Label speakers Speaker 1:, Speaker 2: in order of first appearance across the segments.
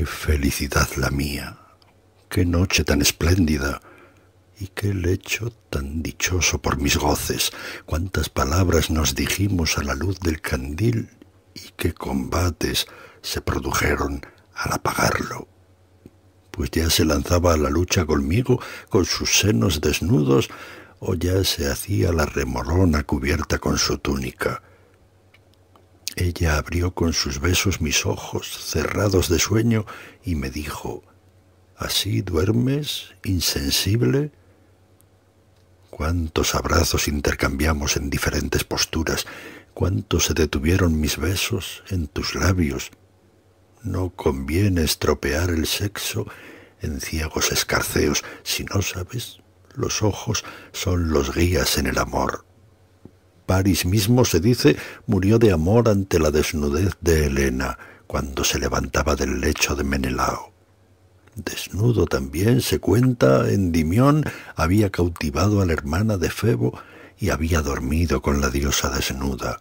Speaker 1: Qué felicidad la mía, qué noche tan espléndida y qué lecho tan dichoso por mis goces, cuántas palabras nos dijimos a la luz del candil y qué combates se produjeron al apagarlo. Pues ya se lanzaba a la lucha conmigo con sus senos desnudos o ya se hacía la remolona cubierta con su túnica. Ella abrió con sus besos mis ojos cerrados de sueño y me dijo, ¿Así duermes, insensible? Cuántos abrazos intercambiamos en diferentes posturas, cuántos se detuvieron mis besos en tus labios. No conviene estropear el sexo en ciegos escarceos, si no sabes, los ojos son los guías en el amor. París mismo se dice murió de amor ante la desnudez de Helena cuando se levantaba del lecho de Menelao. Desnudo también se cuenta, Endimión había cautivado a la hermana de Febo y había dormido con la diosa desnuda.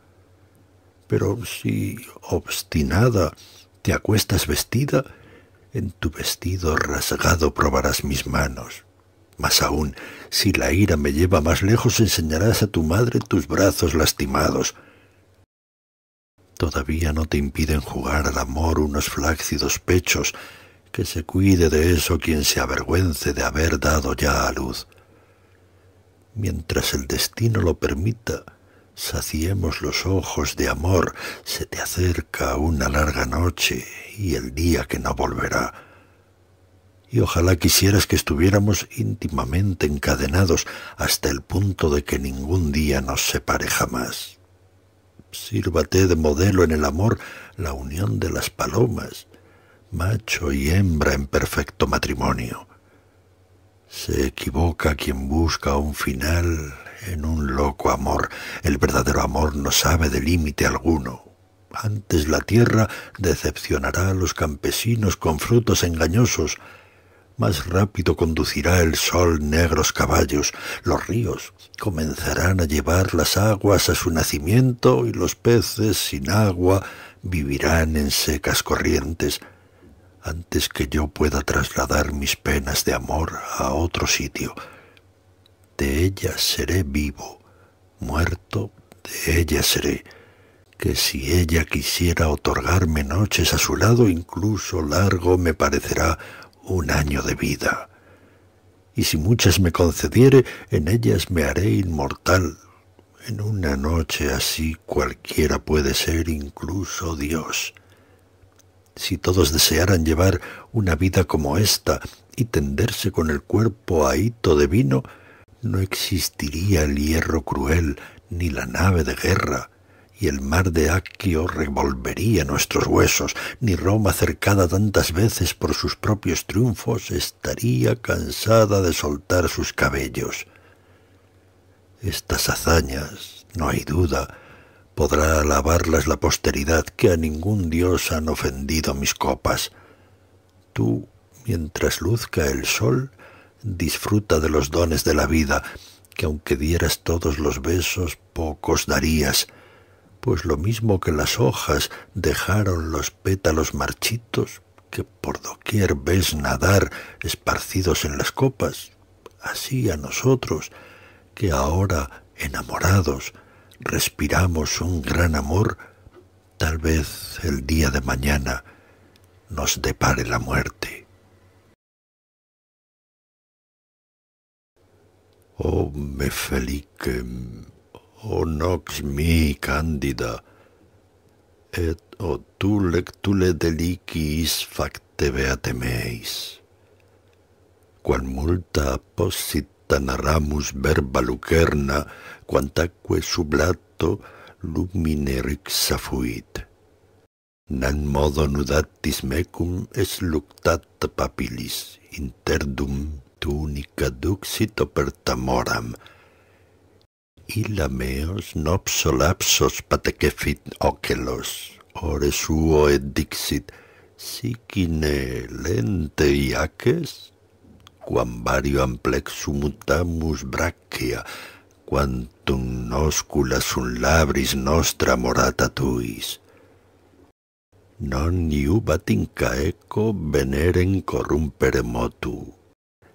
Speaker 1: Pero si, obstinada, te acuestas vestida, en tu vestido rasgado probarás mis manos. Más aún, si la ira me lleva más lejos, enseñarás a tu madre tus brazos lastimados. Todavía no te impiden jugar al amor unos flácidos pechos, que se cuide de eso quien se avergüence de haber dado ya a luz. Mientras el destino lo permita, saciemos los ojos de amor, se te acerca una larga noche y el día que no volverá y ojalá quisieras que estuviéramos íntimamente encadenados hasta el punto de que ningún día nos separe jamás. Sírvate de modelo en el amor la unión de las palomas, macho y hembra en perfecto matrimonio. Se equivoca quien busca un final en un loco amor. El verdadero amor no sabe de límite alguno. Antes la tierra decepcionará a los campesinos con frutos engañosos, más rápido conducirá el sol negros caballos, los ríos comenzarán a llevar las aguas a su nacimiento y los peces sin agua vivirán en secas corrientes, antes que yo pueda trasladar mis penas de amor a otro sitio. De ella seré vivo, muerto, de ella seré que si ella quisiera otorgarme noches a su lado, incluso largo me parecerá un año de vida, y si muchas me concediere, en ellas me haré inmortal. En una noche así cualquiera puede ser incluso Dios. Si todos desearan llevar una vida como esta y tenderse con el cuerpo a hito de vino, no existiría el hierro cruel ni la nave de guerra, y el mar de Aquio revolvería nuestros huesos, ni Roma cercada tantas veces por sus propios triunfos estaría cansada de soltar sus cabellos. Estas hazañas, no hay duda, podrá alabarlas la posteridad que a ningún dios han ofendido mis copas. Tú, mientras luzca el sol, disfruta de los dones de la vida, que aunque dieras todos los besos, pocos darías, pues lo mismo que las hojas dejaron los pétalos marchitos que por doquier ves nadar esparcidos en las copas, así a nosotros, que ahora enamorados respiramos un gran amor, tal vez el día de mañana nos depare la muerte. Oh, me o nox mi candida et o tu lectule delicis facte beate meis qual multa possit narramus verba lucerna quantaque sublato lumine rixa fuit nan modo nudatis mecum es luctat papilis interdum tunica duxit opertamoram mora ilameos nopsolapsos okelos, óquelos, suo et dixit, sicine lente iaces, quam vario amplexum mutamus brachia, quantum nosculas un labris nostra morata tuis. Non iubat incaeco veneren corrumpere motu,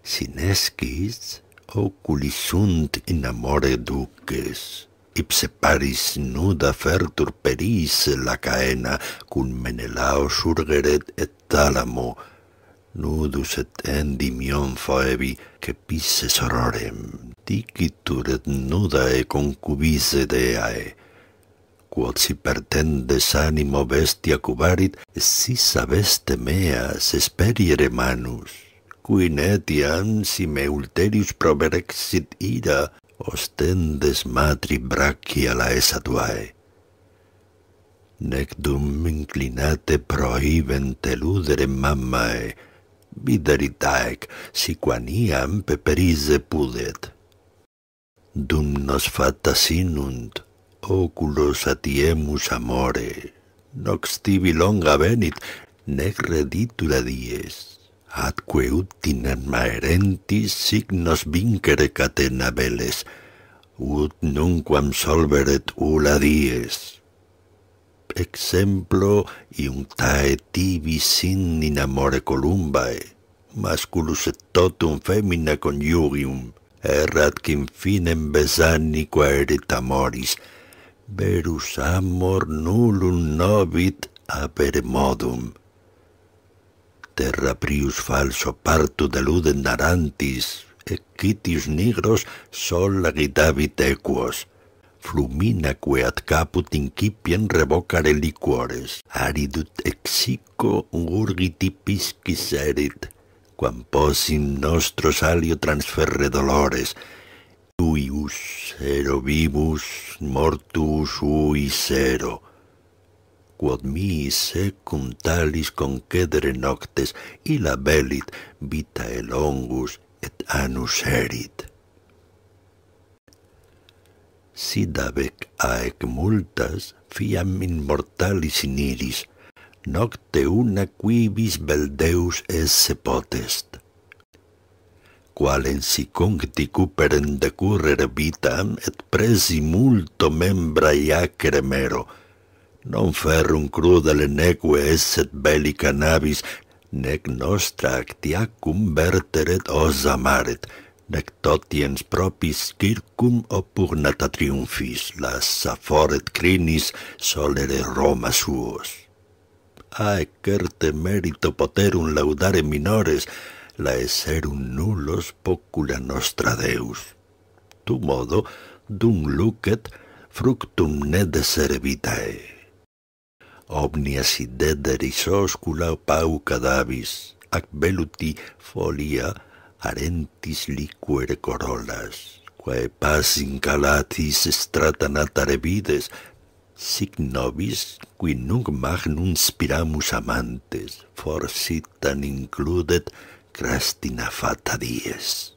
Speaker 1: sinescis Oculisunt in amore duces, ipse paris nuda fertur peris la caena, cum Menelao surgeret et Tálamo, nudus et endimion foebi, que pises horrorem, dicitur et nudae concubise deae, quod si pertendes animo bestia cubarit, e si veste meas esperiere manus. cui ne etiam si me ulterius proberexit ira ostendes matri bracia la esatuae. Nec dum inclinate prohibent eludere mammae, videritaec, si quan iam peperise pudet. Dum nos fata sinunt, oculos atiemus amore, nox tibi longa venit, nec reditura dies atque utinem maerenti signos vincere catenabeles, ut nunquam solveret ula dies. Exemplo, iun tae tibi sin in amore columbae, masculus et totum femina coniugium, errat quim finem besanni quaerit amoris, verus amor nullum novit apere modum.» terra prius falso partu deluden narantis, equitius nigros sol agitavit equos. Fluminaque ad caput incipien revocare liquores, aridut exico gurgiti piscis erit, quam sin nostros alio transferre dolores, tuius ero vivus mortus ui sero, quod mihi secum talis concedere noctes illa bellit vita longus et annus erit si dabec aec multas fiam in mortalis in iris nocte una quibis bel deus esse potest qualen si concti cuperen decurrer vitam et presi multo membra iacere mero non ferrum cruda le neque esset belli cannabis, nec nostra actiacum verteret os amaret, nec totiens propis circum opugnata triumfis, las saforet crinis solere Roma suos. Ae certe merito poterum laudare minores, la eserum nullos pocula nostra Deus. Tu modo, dum lucet, fructum ne deserebitae. omnia sidederis oscula pauca davis, ac veluti folia arentis liquer corolas, quae pas incalatis natare vides, sic nobis, qui nunc magnum spiramus amantes, forsitan includet crastina fata dies.